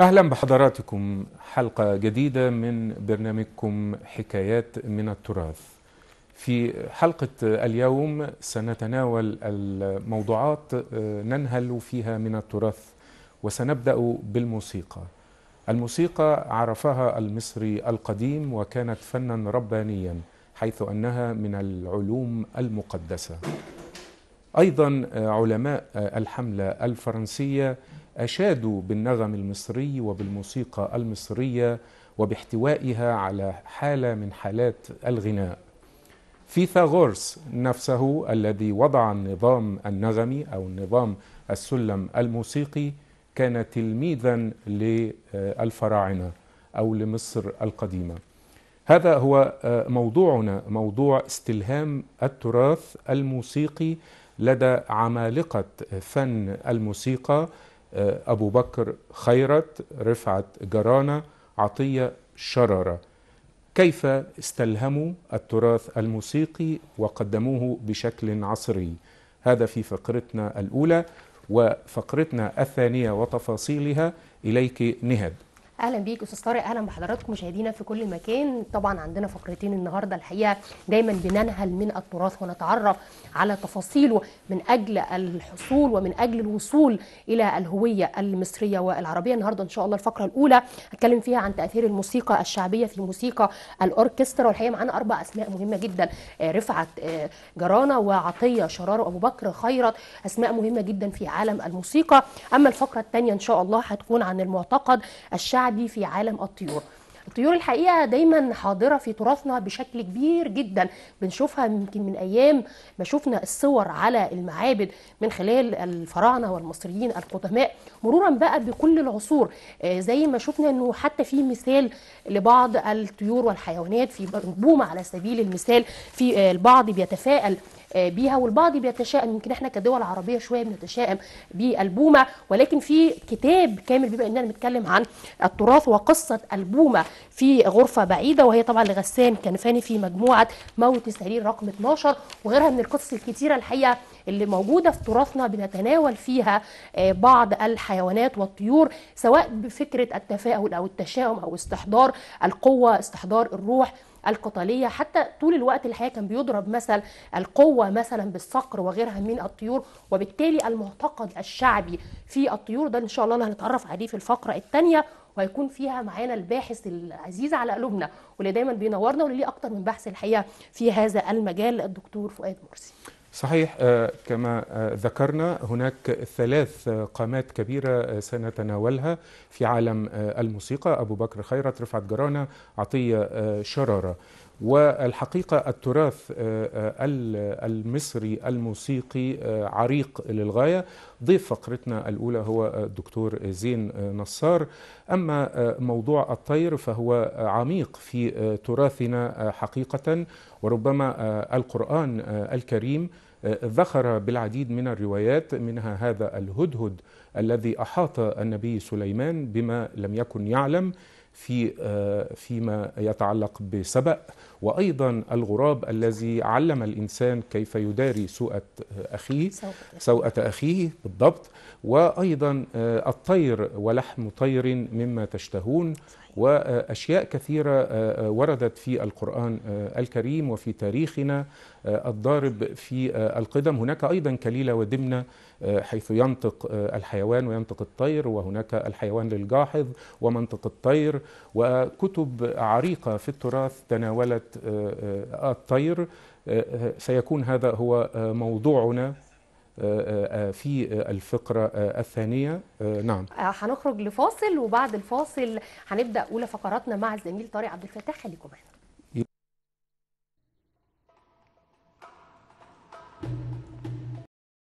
أهلا بحضراتكم حلقة جديدة من برنامجكم حكايات من التراث في حلقة اليوم سنتناول الموضوعات آه، ننهل فيها من التراث وسنبدأ بالموسيقى الموسيقى عرفها المصري القديم وكانت فنا ربانيا حيث أنها من العلوم المقدسة أيضا آه، علماء آه، الحملة الفرنسية أشادوا بالنغم المصري وبالموسيقى المصرية وباحتوائها على حالة من حالات الغناء فيثاغورس نفسه الذي وضع النظام النغمي أو النظام السلم الموسيقي كان تلميذا للفراعنة أو لمصر القديمة هذا هو آه، موضوعنا موضوع استلهام التراث الموسيقي لدى عمالقة فن الموسيقى آه، أبو بكر خيرت رفعت جرانة عطية شررة كيف استلهموا التراث الموسيقي وقدموه بشكل عصري هذا في فقرتنا الأولى وفقرتنا الثانية وتفاصيلها إليك نهد اهلا بيك استاذ طارق اهلا بحضراتكم مشاهدينا في كل مكان طبعا عندنا فقرتين النهارده الحقيقه دايما بننهل من التراث ونتعرف على تفاصيله من اجل الحصول ومن اجل الوصول الى الهويه المصريه والعربيه النهارده ان شاء الله الفقره الاولى هتكلم فيها عن تاثير الموسيقى الشعبيه في موسيقى الاوركسترا والحقيقه معانا اربع اسماء مهمه جدا آه، رفعت آه، جرانه وعطيه شرار وابو بكر خيرت اسماء مهمه جدا في عالم الموسيقى اما الفقره الثانيه ان شاء الله هتكون عن المعتقد الشعبي الشعبي في عالم الطيور الطيور الحقيقه دايما حاضره في تراثنا بشكل كبير جدا بنشوفها يمكن من ايام ما شفنا الصور على المعابد من خلال الفراعنه والمصريين القدماء مرورا بقى بكل العصور آه، زي ما شفنا انه حتى في مثال لبعض الطيور والحيوانات في بومه على سبيل المثال في آه، البعض بيتفائل آه، بيها والبعض بيتشائم يمكن احنا كدول عربيه شويه بنتشائم بالبومه ولكن في كتاب كامل بما اننا بنتكلم عن التراث وقصه البومه في غرفه بعيده وهي طبعا لغسان كنفاني في مجموعه موت السرير رقم 12 وغيرها من القصص الكتيره الحقيقه اللي موجوده في تراثنا بنتناول فيها آه، بعض الحيوانات والطيور سواء بفكره التفاؤل او التشاؤم او استحضار القوه استحضار الروح القتاليه حتى طول الوقت الحقيقه كان بيضرب مثل القوه مثلا بالصقر وغيرها من الطيور وبالتالي المعتقد الشعبي في الطيور ده ان شاء الله هنتعرف عليه في الفقره الثانيه وهيكون فيها معانا الباحث العزيز على قلوبنا واللي دايما بينورنا واللي ليه اكتر من بحث الحقيقه في هذا المجال الدكتور فؤاد مرسي صحيح آه، كما آه، ذكرنا هناك ثلاث قامات كبيرة آه، سنتناولها في عالم الموسيقى أبو بكر خيرت رفعت جرانة عطية شرارة والحقيقة التراث آه، آه، المصري الموسيقي آه، عريق للغاية ضيف فقرتنا الأولى هو الدكتور زين نصار أما موضوع الطير فهو عميق في تراثنا حقيقة وربما القرآن الكريم ذخر بالعديد من الروايات منها هذا الهدهد الذي أحاط النبي سليمان بما لم يكن يعلم في آه، فيما يتعلق بسبأ وأيضا الغراب الذي علم الإنسان كيف يداري سوءة آه، أخيه سوءة أخيه بالضبط وأيضا آه، الطير ولحم طير مما تشتهون صحيح. واشياء كثيره آه، آه، وردت في القران آه، الكريم وفي تاريخنا الضارب في القدم هناك ايضا كليله ودمنه حيث ينطق الحيوان وينطق الطير وهناك الحيوان للجاحظ ومنطق الطير وكتب عريقه في التراث تناولت الطير سيكون هذا هو موضوعنا آه، آه، في الفقرة آه، الثانية نعم هنخرج لفاصل وبعد الفاصل هنبدأ أولى فقراتنا مع الزميل طارق عبد الفتاح خليكم معنا